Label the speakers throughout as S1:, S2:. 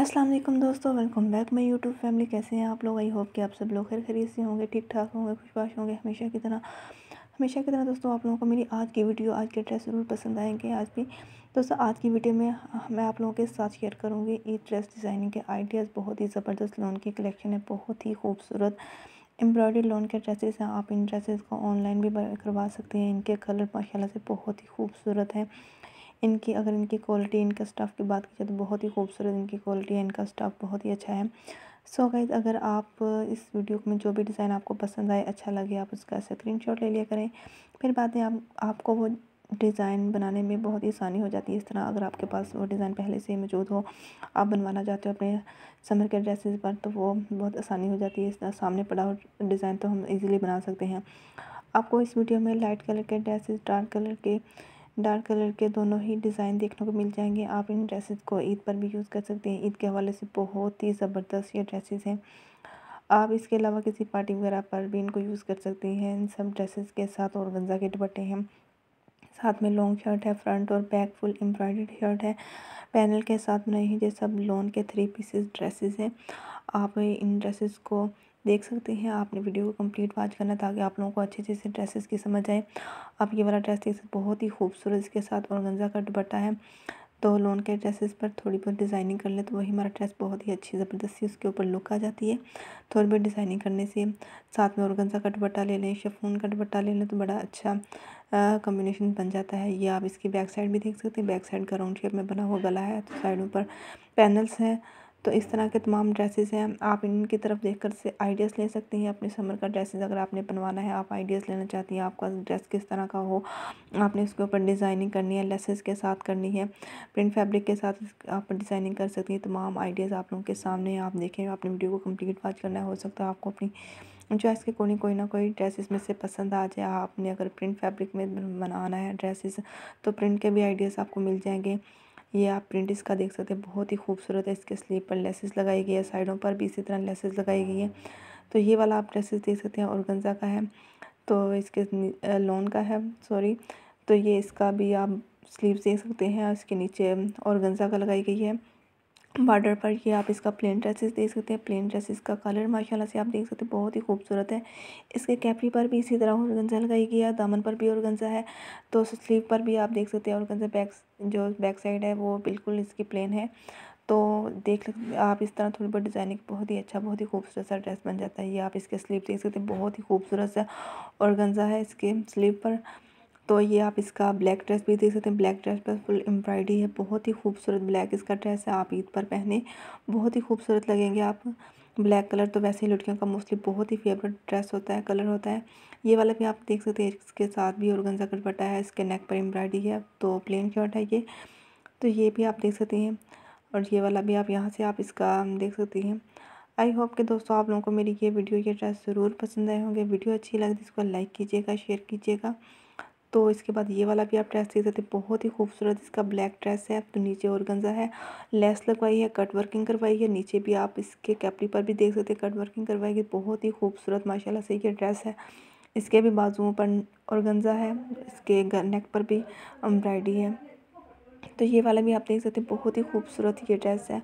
S1: अस्सलाम वालेकुम दोस्तों welcome back my YouTube family कैसे हैं आप लोग आई होप कि आप सब लोग खैर खरीद से होंगे ठीक ठाक होंगे खुशबाश होंगे हमेशा की तरह हमेशा की तरह दोस्तों आप लोगों को मेरी आज की वीडियो आज के ड्रेस ज़रूर पसंद आएंगे आज भी दोस्तों आज की वीडियो में मैं आप लोगों के साथ शेयर करूँगी ईद ड्रेस डिज़ाइनिंग के आइडियाज़ बहुत ही ज़बरदस्त लोन की कलेक्शन है बहुत ही खूबसूरत एम्ब्रॉयडरी लोन के ड्रेसेस हैं आप इन ड्रेसेस को ऑनलाइन भी करवा सकते हैं इनके कलर माशाल्लाह से बहुत ही खूबसूरत हैं इनकी अगर इनकी क्वालिटी इनका स्टाफ की बात की जाए तो बहुत ही खूबसूरत इनकी क्वालिटी है इनका स्टाफ बहुत ही अच्छा है सो so गाइज अगर आप इस वीडियो में जो भी डिज़ाइन आपको पसंद आए अच्छा लगे आप उसका स्क्रीनशॉट ले लिया करें फिर बाद में आप आपको वो डिज़ाइन बनाने में बहुत ही आसानी हो जाती है इस तरह अगर आपके पास वो डिज़ाइन पहले से ही मौजूद हो आप बनवाना चाहते हो अपने समर के ड्रेसेस पर तो वो बहुत आसानी हो जाती है इस तरह सामने पड़ा हो डिज़ाइन तो हम इजीली बना सकते हैं आपको इस वीडियो में लाइट कलर के ड्रेसेस डार्क कलर के डार्क कलर के दोनों ही डिज़ाइन देखने को मिल जाएंगे आप इन ड्रेसेस को ईद पर भी यूज़ कर सकते हैं ईद के हवाले से बहुत ही ज़बरदस्त ये ड्रेसेस हैं आप इसके अलावा किसी पार्टी वगैरह पर भी इनको यूज़ कर सकते हैं इन सब ड्रेसेस के साथ और गंजा के दुपट्टे हैं साथ में लॉन्ग शर्ट है फ्रंट और बैक फुल एम्ब्रॉयड शर्ट है पैनल के साथ बनाई हुई ये सब लॉन के थ्री पीसेस ड्रेसेस हैं आप इन ड्रेसेस को देख सकते हैं आपने वीडियो को कंप्लीट वॉच करना ताकि आप लोगों को अच्छे अच्छे से ड्रेसेस की समझ आए आप ये वाला ड्रेस देख सकते बहुत ही खूबसूरत इसके साथ और गंजा का दुपट्टा है तो लोन के ड्रेसेस पर थोड़ी बहुत डिज़ाइनिंग कर ले तो वही हमारा ड्रेस बहुत ही अच्छी ज़बरदस्ती उसके ऊपर लुक आ जाती है थोड़ी बहुत डिज़ाइनिंग करने से साथ में औरगंजा का दुपट्टा ले लें शेफून का दुपट्टा ले लें तो बड़ा अच्छा कम्बिनेशन बन जाता है ये आप इसकी बैक साइड भी देख सकते हैं बैक साइड का राउंड शेप में बना हुआ गला है तो साइडों पर पैनल्स हैं तो इस तरह के तमाम ड्रेसेस हैं आप इनकी तरफ देख कर से आइडियाज़ ले सकते हैं अपने समर का ड्रेसेस अगर आपने बनवाना है आप आइडियाज़ लेना चाहती हैं आपका ड्रेस किस तरह का हो आपने इसके ऊपर डिज़ाइनिंग करनी है लेसेस के साथ करनी है प्रिंट फैब्रिक के साथ आप डिज़ाइनिंग कर सकती हैं तमाम आइडियाज़ आप लोगों के सामने आप देखें अपनी वीडियो को कम्प्लीट वॉच करना हो सकता है आपको अपनी ड्रेस के कोने कोई ना कोई ड्रेसेस में से पसंद आ जाए आपने अगर प्रिंट फैब्रिक में बनाना है ड्रेसेस तो प्रिंट के भी आइडियाज़ आपको मिल जाएंगे ये आप प्रिंट इसका देख सकते हैं बहुत ही खूबसूरत है इसके स्लीप पर लेसेस लगाई गई है साइडों पर भी इसी तरह लेसेस लगाई गई है तो ये वाला आप लेसेस देख सकते हैं गंजा का है तो इसके लोन का है सॉरी तो ये इसका भी आप स्लीव्स देख सकते हैं इसके नीचे गंजा का लगाई गई है बॉर्डर पर ये आप इसका प्लेन ड्रेसेस देख सकते हैं प्लेन ड्रेसेस का कलर माशाल्लाह से आप देख सकते हैं बहुत ही खूबसूरत है इसके कैपरी पर भी इसी तरह और गंजा लगाई गई है दामन पर भी और गंजा है तो स्लीव पर भी आप देख सकते हैं और गंजा बैक जो बैक साइड है वो बिल्कुल इसकी प्लेन है तो देख आप इस तरह थोड़ी बहुत डिज़ाइनिंग बहुत ही अच्छा बहुत ही खूबसूरत सा ड्रेस बन जाता है ये आप इसके स्लीव देख सकते हैं बहुत ही खूबसूरत सा गंजा है इसके स्लीव पर तो ये आप इसका ब्लैक ड्रेस भी देख सकते हैं ब्लैक ड्रेस पर फुल एम्ब्रॉयडरी है बहुत ही खूबसूरत ब्लैक इसका ड्रेस है आप ईद पर पहने बहुत ही खूबसूरत लगेंगे आप ब्लैक कलर तो वैसे ही लड़कियों का मोस्टली बहुत ही फेवरेट ड्रेस होता है कलर होता है ये वाला भी आप देख सकते हैं इसके साथ भी गंजा दुपट्टा है इसके नेक पर एम्ब्रॉयडरी है तो प्लेन शर्ट है ये तो ये भी आप देख सकती हैं और ये वाला भी आप यहाँ से आप इसका देख सकती हैं आई होप कि दोस्तों आप लोगों को मेरी ये वीडियो ये ड्रेस ज़रूर पसंद आए होंगे वीडियो अच्छी लगे तो इसको लाइक कीजिएगा शेयर कीजिएगा तो इसके बाद ये वाला भी आप ड्रेस देख सकते हैं बहुत ही खूबसूरत इसका ब्लैक ड्रेस है तो नीचे और गंजा है लेस लगवाई है कट वर्किंग करवाई है नीचे भी आप इसके कैपरी पर भी देख सकते हैं कट वर्किंग करवाई है बहुत ही खूबसूरत माशाल्लाह से ये ड्रेस है इसके भी बाजुओं पर गंजा है इसके नेक पर भी एम्ब्रॉयडरी है तो ये वाला भी आप देख सकते हैं बहुत ही खूबसूरत ये ड्रेस है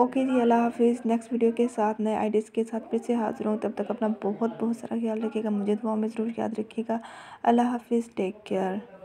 S1: ओके जी अल्लाह हाफिज़ नेक्स्ट वीडियो के साथ नए आइडियाज़ के साथ फिर से हाजिर हूँ तब तक अपना बहुत बहुत सारा ख्याल रखिएगा मुझे दुआ में ज़रूर याद रखिएगा अल्लाह हाफिज़ टेक केयर